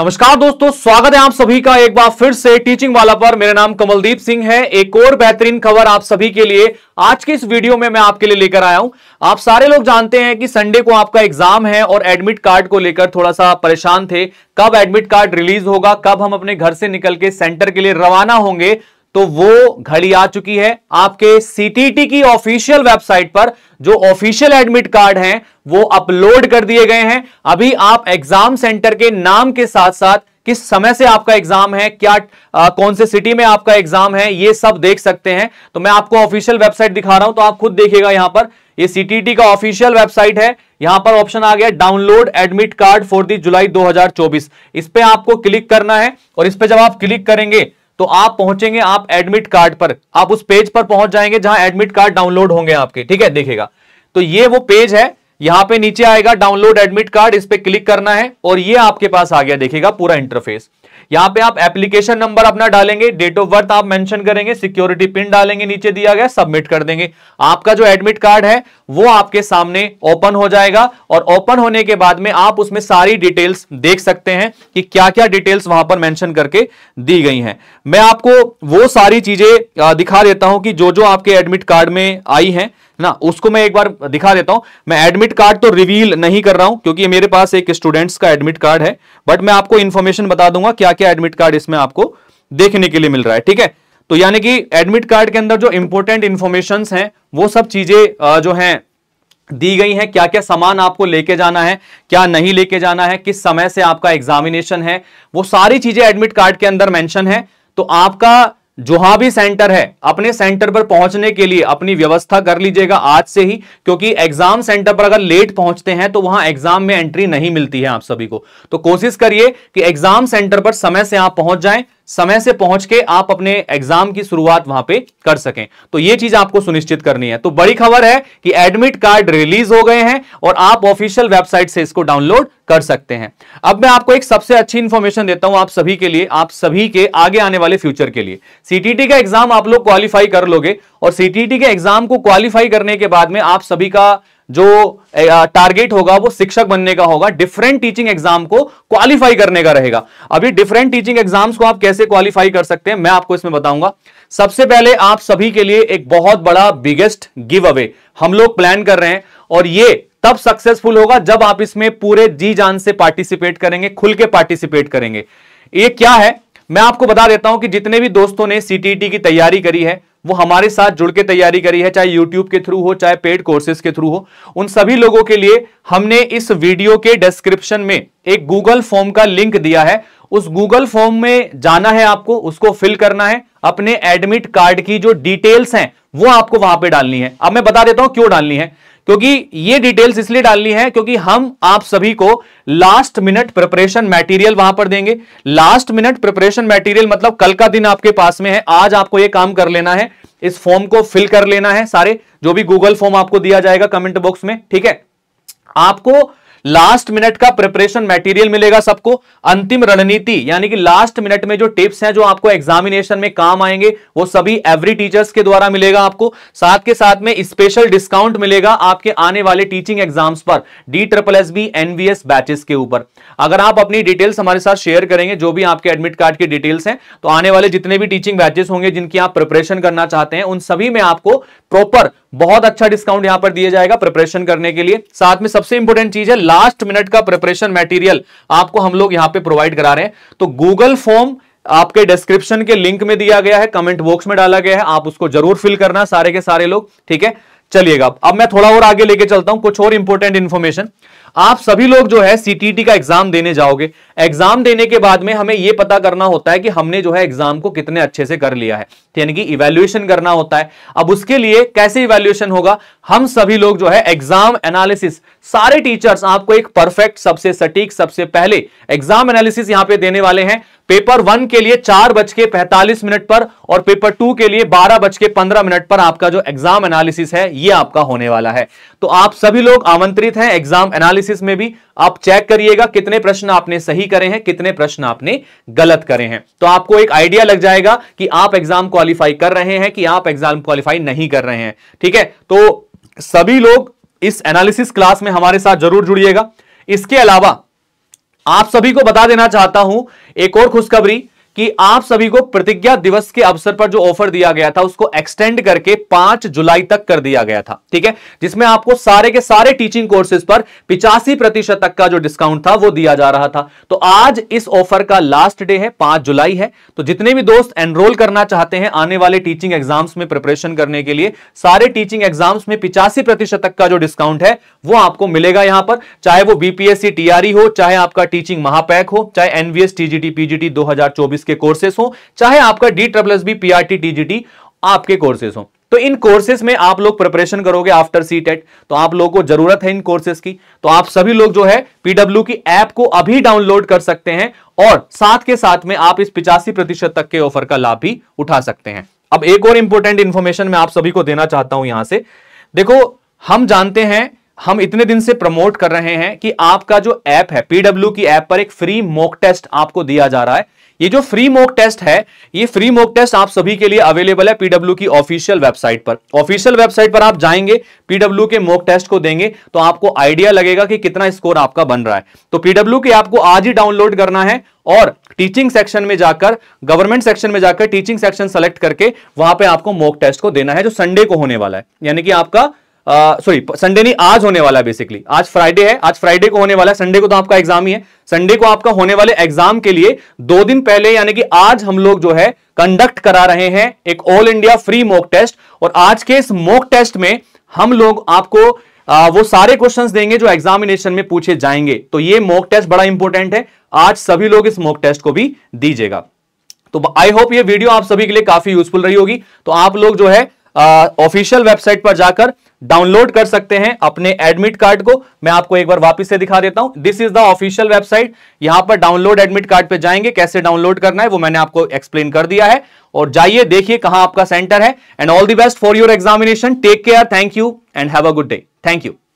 नमस्कार दोस्तों स्वागत है आप सभी का एक बार फिर से टीचिंग वाला पर मेरा नाम कमलदीप सिंह है एक और बेहतरीन खबर आप सभी के लिए आज के इस वीडियो में मैं आपके लिए लेकर आया हूं आप सारे लोग जानते हैं कि संडे को आपका एग्जाम है और एडमिट कार्ड को लेकर थोड़ा सा परेशान थे कब एडमिट कार्ड रिलीज होगा कब हम अपने घर से निकल के सेंटर के लिए रवाना होंगे तो वो घड़ी आ चुकी है आपके सीटीटी की ऑफिशियल वेबसाइट पर जो ऑफिशियल एडमिट कार्ड हैं वो अपलोड कर दिए गए हैं अभी आप एग्जाम सेंटर के नाम के साथ साथ किस समय से आपका एग्जाम है क्या आ, कौन से सिटी में आपका एग्जाम है ये सब देख सकते हैं तो मैं आपको ऑफिशियल वेबसाइट दिखा रहा हूं तो आप खुद देखिएगा यहां पर ये सीटीटी का ऑफिशियल वेबसाइट है यहां पर ऑप्शन आ गया download admit card for the July 2024 इस पे आपको क्लिक करना है और इस पे जब आप क्लिक करेंगे तो आप पहुंचेंगे आप एडमिट कार्ड पर आप उस पेज पर पहुंच जाएंगे जहां एडमिट कार्ड डाउनलोड होंगे आपके ठीक है देखेगा तो ये वो पेज है यहां पे नीचे आएगा डाउनलोड एडमिट कार्ड इस पर क्लिक करना है और ये आपके पास आ गया देखेगा पूरा इंटरफेस यहां पे आप एप्लीकेशन नंबर अपना डालेंगे डेट ऑफ बर्थ आप मेंशन करेंगे सिक्योरिटी पिन डालेंगे नीचे दिया गया सबमिट कर देंगे आपका जो एडमिट कार्ड है वो आपके सामने ओपन हो जाएगा और ओपन होने के बाद में आप उसमें सारी डिटेल्स देख सकते हैं कि क्या क्या डिटेल्स वहां पर मेंशन करके दी गई हैं मैं आपको वो सारी चीजें दिखा देता हूं कि जो जो आपके एडमिट कार्ड में आई हैं ना उसको मैं एक बार दिखा देता हूं मैं एडमिट कार्ड तो रिवील नहीं कर रहा हूं क्योंकि मेरे पास एक स्टूडेंट्स का एडमिट कार्ड है बट मैं आपको इन्फॉर्मेशन बता दूंगा क्या क्या एडमिट कार्ड इसमें आपको देखने के लिए मिल रहा है ठीक है तो यानी कि एडमिट कार्ड के अंदर जो इंपॉर्टेंट इंफॉर्मेशन है वो सब चीजें जो है दी गई है क्या क्या सामान आपको लेके जाना है क्या नहीं लेके जाना है किस समय से आपका एग्जामिनेशन है वो सारी चीजें एडमिट कार्ड के अंदर मेंशन है तो आपका जहां भी सेंटर है अपने सेंटर पर पहुंचने के लिए अपनी व्यवस्था कर लीजिएगा आज से ही क्योंकि एग्जाम सेंटर पर अगर लेट पहुंचते हैं तो वहां एग्जाम में एंट्री नहीं मिलती है आप सभी को तो कोशिश करिए कि एग्जाम सेंटर पर समय से आप पहुंच जाएं समय से पहुंच के आप अपने एग्जाम की शुरुआत वहां पे कर सकें तो ये चीज आपको सुनिश्चित करनी है तो बड़ी खबर है कि एडमिट कार्ड रिलीज हो गए हैं और आप ऑफिशियल वेबसाइट से इसको डाउनलोड कर सकते हैं अब मैं आपको एक सबसे अच्छी इंफॉर्मेशन देता हूं आप सभी के लिए आप सभी के आगे आने वाले फ्यूचर के लिए सीटीटी का एग्जाम आप लोग क्वालिफाई कर लोगे और सीटीटी के एग्जाम को क्वालिफाई करने के बाद में आप सभी का जो टारगेट होगा वो शिक्षक बनने का होगा डिफरेंट टीचिंग एग्जाम को क्वालिफाई करने का रहेगा अभी डिफरेंट टीचिंग एग्जाम्स को आप कैसे क्वालिफाई कर सकते हैं मैं आपको इसमें बताऊंगा सबसे पहले आप सभी के लिए एक बहुत बड़ा बिगेस्ट गिव अवे हम लोग प्लान कर रहे हैं और ये तब सक्सेसफुल होगा जब आप इसमें पूरे जी जान से पार्टिसिपेट करेंगे खुल के पार्टिसिपेट करेंगे ये क्या है मैं आपको बता देता हूं कि जितने भी दोस्तों ने सीटीटी e की तैयारी करी है वो हमारे साथ जुड़ के तैयारी करी है चाहे यूट्यूब के थ्रू हो चाहे पेड कोर्सेज के थ्रू हो उन सभी लोगों के लिए हमने इस वीडियो के डिस्क्रिप्शन में एक गूगल फॉर्म का लिंक दिया है उस गूगल फॉर्म में जाना है आपको उसको फिल करना है अपने एडमिट कार्ड की जो डिटेल्स हैं वो आपको वहां पे डालनी है अब मैं बता देता हूं क्यों डालनी है क्योंकि ये डिटेल्स इसलिए डालनी है क्योंकि हम आप सभी को लास्ट मिनट प्रिपरेशन मटेरियल वहां पर देंगे लास्ट मिनट प्रिपरेशन मटेरियल मतलब कल का दिन आपके पास में है आज आपको ये काम कर लेना है इस फॉर्म को फिल कर लेना है सारे जो भी गूगल फॉर्म आपको दिया जाएगा कमेंट बॉक्स में ठीक है आपको लास्ट मिनट का प्रिपरेशन मटेरियल मिलेगा सबको अंतिम रणनीति यानी कि लास्ट मिनट में जो टिप्स हैं जो आपको एग्जामिनेशन में काम आएंगे वो सभी एवरी टीचर्स के द्वारा मिलेगा आपको साथ के साथ में स्पेशल डिस्काउंट मिलेगा आपके आने वाले टीचिंग एग्जाम्स पर D triple S B NVS batches के ऊपर अगर आप अपनी डिटेल्स हमारे साथ शेयर करेंगे जो भी आपके एडमिट कार्ड की डिटेल्स हैं तो आने वाले जितने भी टीचिंग बैचेस होंगे जिनकी आप प्रिपरेशन करना चाहते हैं उन सभी में आपको प्रॉपर बहुत अच्छा डिस्काउंट यहां पर दिया जाएगा प्रिपरेशन करने के लिए साथ में सबसे इंपोर्टेंट चीज है लास्ट मिनट का प्रिपरेशन मटेरियल आपको हम लोग यहां पे प्रोवाइड करा रहे हैं तो गूगल फॉर्म आपके डिस्क्रिप्शन के लिंक में दिया गया है कमेंट बॉक्स में डाला गया है आप उसको जरूर फिल करना सारे के सारे लोग ठीक है चलिएगा अब मैं थोड़ा और आगे लेके चलता हूं कुछ और इंपॉर्टेंट इंफॉर्मेशन आप सभी लोग जो है सीटीटी e का एग्जाम देने जाओगे एग्जाम देने के बाद में हमें यह पता करना होता है कि हमने जो है एग्जाम को कितने अच्छे से कर लिया है यानी कि इवेल्युएशन करना होता है अब उसके लिए कैसे इवेल्युएशन होगा हम सभी लोग जो है एग्जाम एनालिसिस सारे टीचर्स आपको एक परफेक्ट सबसे सटीक सबसे पहले एग्जाम एनालिसिस यहां पर देने वाले हैं पेपर वन के लिए चार बज के पैंतालीस मिनट पर और पेपर टू के लिए बारह बज के पंद्रह मिनट पर आपका जो एग्जाम एनालिसिस है ये आपका होने वाला है तो आप सभी लोग आमंत्रित हैं एग्जाम एनालिसिस एनालिसिस में भी आप चेक करिएगा कितने प्रश्न आपने सही करे हैं कितने प्रश्न आपने गलत करे हैं तो आपको एक आइडिया लग जाएगा कि आप एग्जाम क्वालिफाई कर रहे हैं कि आप एग्जाम क्वालिफाई नहीं कर रहे हैं ठीक है तो सभी लोग इस एनालिसिस क्लास में हमारे साथ जरूर जुड़िएगा इसके अलावा आप सभी को बता देना चाहता हूं एक और खुशखबरी कि आप सभी को प्रतिज्ञा दिवस के अवसर पर जो ऑफर दिया गया था उसको एक्सटेंड करके पांच जुलाई तक कर दिया गया था ठीक है जिसमें आपको सारे के सारे टीचिंग कोर्सेज पर पिचासी प्रतिशत तक का जो डिस्काउंट था वो दिया जा रहा था तो आज इस ऑफर का लास्ट डे है पांच जुलाई है तो जितने भी दोस्त एनरोल करना चाहते हैं आने वाले टीचिंग एग्जाम्स में प्रिपरेशन करने के लिए सारे टीचिंग एग्जाम्स में पिचासी प्रतिशत तक का जो डिस्काउंट है वो आपको मिलेगा यहां पर चाहे वो बीपीएससी टीआरई e हो चाहे आपका टीचिंग महापैक हो चाहे एनवीएस टीजीटी पीजीटी दो के कोर्सेस हो चाहे आपका D triple B P R T T आपके कोर्सेस हो तो इन कोर्सेस में आप लोग प्रिपरेशन करोगे आफ्टर सी टेट तो आप लोगों को जरूरत है इन कोर्सेस की तो आप सभी लोग जो है पीडब्ल्यू की ऐप को अभी डाउनलोड कर सकते हैं और साथ के साथ में आप इस पिचासी प्रतिशत तक के ऑफर का लाभ भी उठा सकते हैं अब एक और इंपॉर्टेंट इंफॉर्मेशन मैं आप सभी को देना चाहता हूं यहां से देखो हम जानते हैं हम इतने दिन से प्रमोट कर रहे हैं कि आपका जो ऐप है पीडब्ल्यू की ऐप पर एक फ्री मॉक टेस्ट आपको दिया जा रहा है ये जो फ्री मोक टेस्ट है ये फ्री मोक टेस्ट आप सभी के लिए अवेलेबल है पीडब्ल्यू की ऑफिशियल वेबसाइट पर ऑफिशियल वेबसाइट पर आप जाएंगे पीडब्ल्यू के मोक टेस्ट को देंगे तो आपको आइडिया लगेगा कि कितना स्कोर आपका बन रहा है तो पीडब्ल्यू के आपको आज ही डाउनलोड करना है और टीचिंग सेक्शन में जाकर गवर्नमेंट सेक्शन में जाकर टीचिंग सेक्शन सेलेक्ट करके वहां पर आपको मॉक टेस्ट को देना है जो संडे को होने वाला है यानी कि आपका सॉरी संडे नहीं आज होने वाला है बेसिकली आज फ्राइडे है आज फ्राइडे को होने वाला है संडे को तो आपका एग्जाम ही है संडे को आपका होने वाले एग्जाम के लिए दो दिन पहले यानी कि आज हम लोग जो है कंडक्ट करा रहे हैं एक all India free mock test और आज के इस मॉक टेस्ट में हम लोग आपको आ, वो सारे क्वेश्चंस देंगे जो एग्जामिनेशन में पूछे जाएंगे तो ये मॉक टेस्ट बड़ा इंपॉर्टेंट है आज सभी लोग इस मॉक टेस्ट को भी दीजिएगा तो आई होप ये वीडियो आप सभी के लिए काफी यूजफुल रही होगी तो आप लोग जो है ऑफिशियल वेबसाइट पर जाकर डाउनलोड कर सकते हैं अपने एडमिट कार्ड को मैं आपको एक बार वापस से दिखा देता हूं this is the official website यहां पर डाउनलोड एडमिट कार्ड पे जाएंगे कैसे डाउनलोड करना है वो मैंने आपको एक्सप्लेन कर दिया है और जाइए देखिए कहां आपका सेंटर है and all the best for your examination take care thank you and have a good day thank you